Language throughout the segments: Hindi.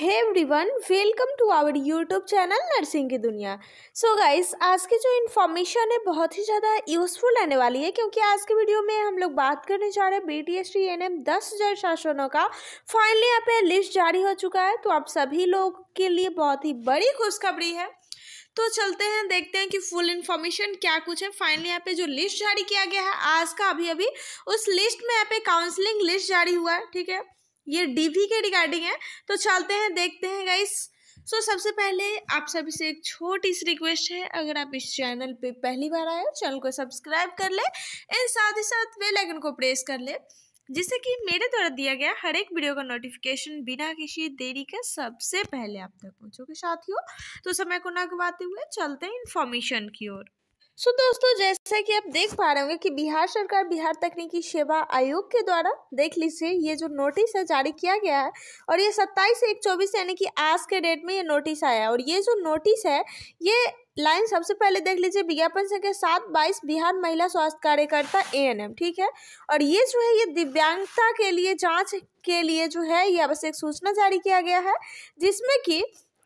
है one welcome to our YouTube channel nursing की दुनिया सो so गाइस आज की जो इन्फॉर्मेशन है बहुत ही ज़्यादा यूज़फुल आने वाली है क्योंकि आज के वीडियो में हम लोग बात करने जा रहे हैं B T S T N M दस हज़ार शासनों का फाइनली यहाँ पे लिस्ट जारी हो चुका है तो आप सभी लोग के लिए बहुत ही बड़ी खुशखबरी है तो चलते हैं देखते हैं कि फुल इन्फॉर्मेशन क्या कुछ है फाइनली यहाँ पे जो लिस्ट जारी किया गया है आज का अभी अभी उस लिस्ट में यहाँ पे काउंसलिंग लिस्ट जारी हुआ है ठीक है ये डीवी के रिगार्डिंग है तो चलते हैं देखते हैं गाइस सो so, सबसे पहले आप सभी से एक छोटी सी रिक्वेस्ट है अगर आप इस चैनल पे पहली बार आए चैनल को सब्सक्राइब कर ले एंड साथ ही साथ वे लाइकन को प्रेस कर ले जिससे कि मेरे द्वारा दिया गया हर एक वीडियो का नोटिफिकेशन बिना किसी देरी के सबसे पहले आप तक पहुँचोगे साथियों तो समय को ना गवाते हुए चलते हैं इन्फॉर्मेशन की ओर सो so, दोस्तों जैसा कि आप देख पा रहे होंगे कि बिहार सरकार बिहार तकनीकी सेवा आयोग के द्वारा देख लीजिए ये जो नोटिस है जारी किया गया है और ये सत्ताईस एक चौबीस यानी कि आज के डेट में ये नोटिस आया और ये जो नोटिस है ये लाइन सबसे पहले देख लीजिए विज्ञापन संख्या सात बाईस बिहार महिला स्वास्थ्य कार्यकर्ता ए एन एम ठीक है और ये जो है ये दिव्यांगता के लिए जाँच के लिए जो है ये आवश्यक सूचना जारी किया गया है जिसमें कि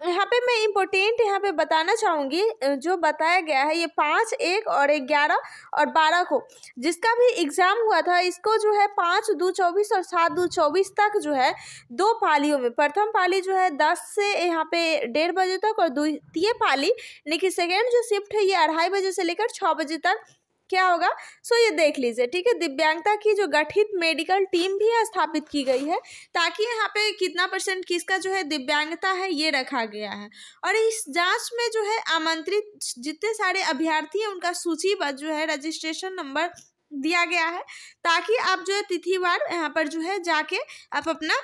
यहाँ पे मैं इम्पोर्टेंट यहाँ पे बताना चाहूँगी जो बताया गया है ये पाँच एक और ग्यारह और बारह को जिसका भी एग्ज़ाम हुआ था इसको जो है पाँच दो चौबीस और सात दो चौबीस तक जो है दो पालियों में प्रथम पाली जो है दस से यहाँ पे डेढ़ बजे तक और द्वितीय पाली लेकिन सेकेंड जो शिफ्ट है ये अढ़ाई बजे से लेकर छः बजे तक क्या होगा सो ये देख लीजिए ठीक है दिव्यांगता की जो गठित मेडिकल टीम भी स्थापित की गई है ताकि यहाँ पे कितना परसेंट किसका जो है दिव्यांगता है ये रखा गया है और इस जांच में जो है आमंत्रित जितने सारे अभ्यर्थी हैं उनका सूचीबद्ध जो है रजिस्ट्रेशन नंबर दिया गया है ताकि आप जो है तिथिवार यहाँ पर जो है जाके आप अपना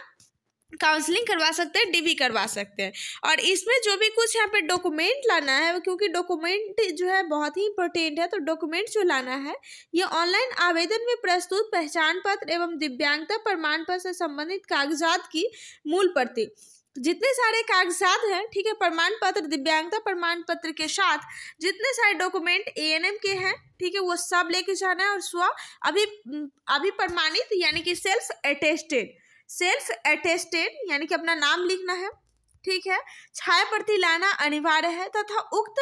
काउंसलिंग करवा सकते हैं डीवी करवा सकते हैं और इसमें जो भी कुछ यहाँ पे डॉक्यूमेंट लाना है क्योंकि डॉक्यूमेंट जो है बहुत ही इंपॉर्टेंट है तो डॉक्यूमेंट जो लाना है ये ऑनलाइन आवेदन में प्रस्तुत पहचान पत्र एवं दिव्यांगता प्रमाण पत्र से संबंधित कागजात की मूल प्रति जितने सारे कागजात हैं ठीक है प्रमाण पत्र दिव्यांगता प्रमाण पत्र के साथ जितने सारे डॉक्यूमेंट एम के हैं ठीक है वो सब लेके जाना है और स्व अभी अभी प्रमाणित यानी कि सेल्फ अटेस्टेड सेल्फ एटेस्टेड यानी कि अपना नाम लिखना है ठीक है छाया प्रति लाना अनिवार्य है तथा उक्त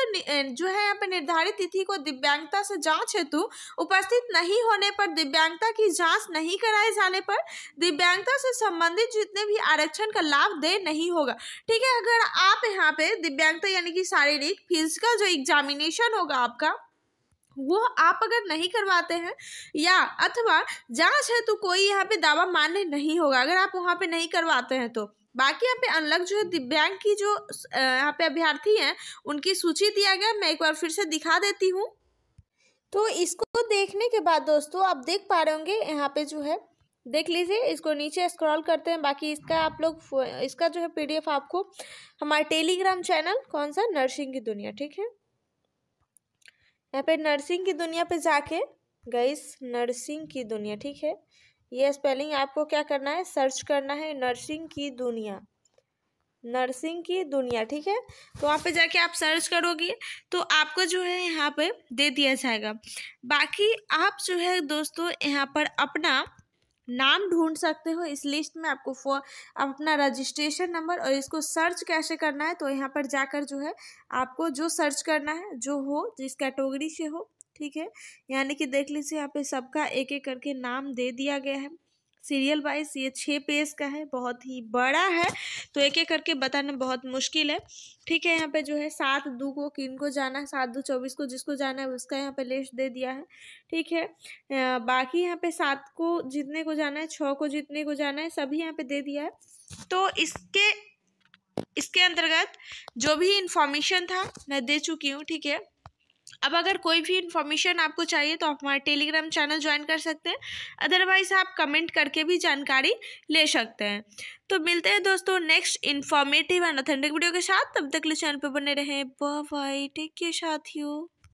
जो है यहाँ पर निर्धारित तिथि को दिव्यांगता से जांच हेतु उपस्थित नहीं होने पर दिव्यांगता की जांच नहीं कराए जाने पर दिव्यांगता से संबंधित जितने भी आरक्षण का लाभ दे नहीं होगा ठीक है अगर आप यहाँ पे दिव्यांगता यानी कि शारीरिक फिजिकल जो एग्जामिनेशन होगा आपका वो आप अगर नहीं करवाते हैं या अथवा जांच है तो कोई यहाँ पे दावा मान्य नहीं होगा अगर आप वहाँ पे नहीं करवाते हैं तो बाकी यहाँ पे अनलग जो है दिव्यांग की जो यहाँ पे अभ्यर्थी हैं उनकी सूची दिया गया मैं एक बार फिर से दिखा देती हूँ तो इसको देखने के बाद दोस्तों आप देख पा रहे होंगे यहाँ पे जो है देख लीजिए इसको नीचे स्क्रॉल करते हैं बाकी इसका आप लोग इसका जो है पीडीएफ आपको हमारे टेलीग्राम चैनल कौन सा नर्सिंग की दुनिया ठीक है यहाँ पे नर्सिंग की दुनिया पे जाके गईस नर्सिंग की दुनिया ठीक है ये स्पेलिंग आपको क्या करना है सर्च करना है नर्सिंग की दुनिया नर्सिंग की दुनिया ठीक है तो वहाँ पे जाके आप सर्च करोगे तो आपको जो है यहाँ पे दे दिया जाएगा बाकी आप जो है दोस्तों यहाँ पर अपना नाम ढूंढ सकते हो इस लिस्ट में आपको फो आप अपना रजिस्ट्रेशन नंबर और इसको सर्च कैसे करना है तो यहाँ पर जाकर जो है आपको जो सर्च करना है जो हो जिस कैटेगरी से हो ठीक है यानी कि देख लीजिए यहाँ पे सबका एक एक करके नाम दे दिया गया है सीरियल वाइज ये छः पेज का है बहुत ही बड़ा है तो एक एक करके बताना बहुत मुश्किल है ठीक है यहाँ पे जो है सात दो को किन को जाना है सात दो चौबीस को जिसको जाना है उसका यहाँ पे लिस्ट दे दिया है ठीक है बाकी यहाँ पे सात को जितने को जाना है छः को जितने को जाना है सभी यहाँ पे दे दिया है तो इसके इसके अंतर्गत जो भी इंफॉर्मेशन था मैं दे चुकी हूँ ठीक है अब अगर कोई भी इन्फॉर्मेशन आपको चाहिए तो आप हमारे टेलीग्राम चैनल ज्वाइन कर सकते हैं अदरवाइज़ आप कमेंट करके भी जानकारी ले सकते हैं तो मिलते हैं दोस्तों next informative and authentic video के साथ तब तक ले चैनल पर बने रहें बाय टेक केयर साथियों